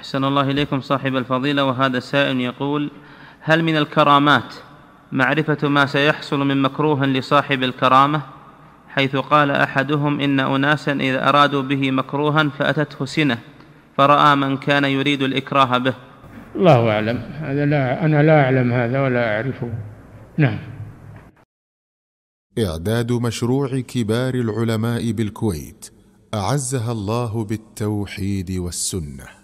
أحسن الله إليكم صاحب الفضيلة وهذا سائل يقول هل من الكرامات معرفة ما سيحصل من مكروه لصاحب الكرامة حيث قال أحدهم إن أناسا إذا أرادوا به مكروها فأتته سنة فرأى من كان يريد الإكراه به الله أعلم هذا لا أنا لا أعلم هذا ولا أعرفه نعم إعداد مشروع كبار العلماء بالكويت أعزها الله بالتوحيد والسنه